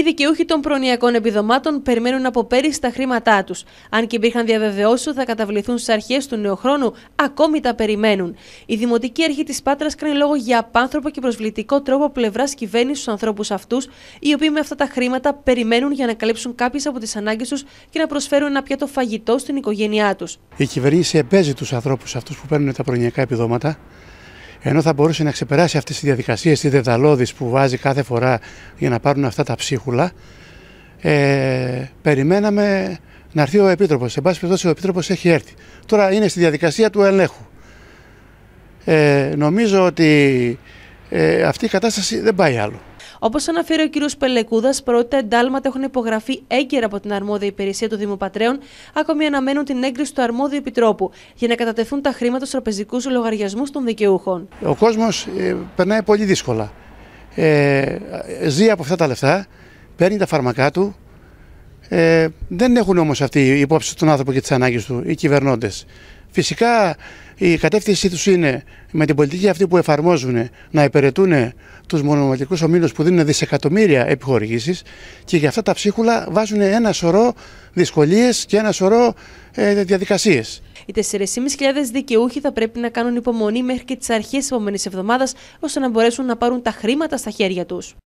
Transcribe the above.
οι δικαιούχοι των προνοιακών επιδομάτων περιμένουν από πέρυσι τα χρήματά τους. Αν και υπήρχαν διαβεβαιώσεις ότι θα καταβληθούν στις αρχές του νέου χρόνου, ακόμη τα περιμένουν. Η Δημοτική Αρχή της Πάτρας κάνει λόγο για απάνθρωπο και προσβλητικό τρόπο πλευράς κυβέρνησης στους ανθρώπους αυτούς, οι οποίοι με αυτά τα χρήματα περιμένουν για να καλύψουν κάποιες από τις ανάγκες τους και να προσφέρουν ένα πιάτο φαγητό στην οικογένειά τους. Η κυβέρνηση επέζει τους ανθρώπους αυτούς που παίρνουν τα προνοιακά επιδόματα ενώ θα μπορούσε να ξεπεράσει αυτές τις διαδικασίες τι Δεδαλώδης που βάζει κάθε φορά για να πάρουν αυτά τα ψίχουλα, ε, περιμέναμε να έρθει ο Επίτροπος. Σε πάση περιπτώσει, ο Επίτροπος έχει έρθει. Τώρα είναι στη διαδικασία του ελέγχου. Ε, νομίζω ότι ε, αυτή η κατάσταση δεν πάει άλλο. Όπως αναφέρει ο κ. Πελεκούδας, πρώτα εντάλματα έχουν υπογραφεί έγκαιρα από την αρμόδια υπηρεσία του Δήμου Πατρέων, ακόμη αναμένουν την έγκριση του αρμόδιου επιτρόπου για να κατατεθούν τα χρήματα στους τραπεζικούς λογαριασμούς των δικαιούχων. Ο κόσμος ε, περνάει πολύ δύσκολα. Ε, ζει από αυτά τα λεφτά, παίρνει τα φάρμακά του. Ε, δεν έχουν όμως αυτή η υπόψη τον άνθρωπο και τις ανάγκες του οι κυβερνώντες. Φυσικά η κατεύθυνσή τους είναι με την πολιτική αυτή που εφαρμόζουν να υπηρετούν τους μονοματικού ομίλους που δίνουν δισεκατομμύρια επιχορηγήσεις και για αυτά τα ψίχουλα βάζουν ένα σωρό δυσκολίες και ένα σωρό ε, διαδικασίες. Οι 4.500 δικαιούχοι θα πρέπει να κάνουν υπομονή μέχρι και τις αρχές της επόμενης εβδομάδας ώστε να μπορέσουν να πάρουν τα χρήματα στα χέρια τους.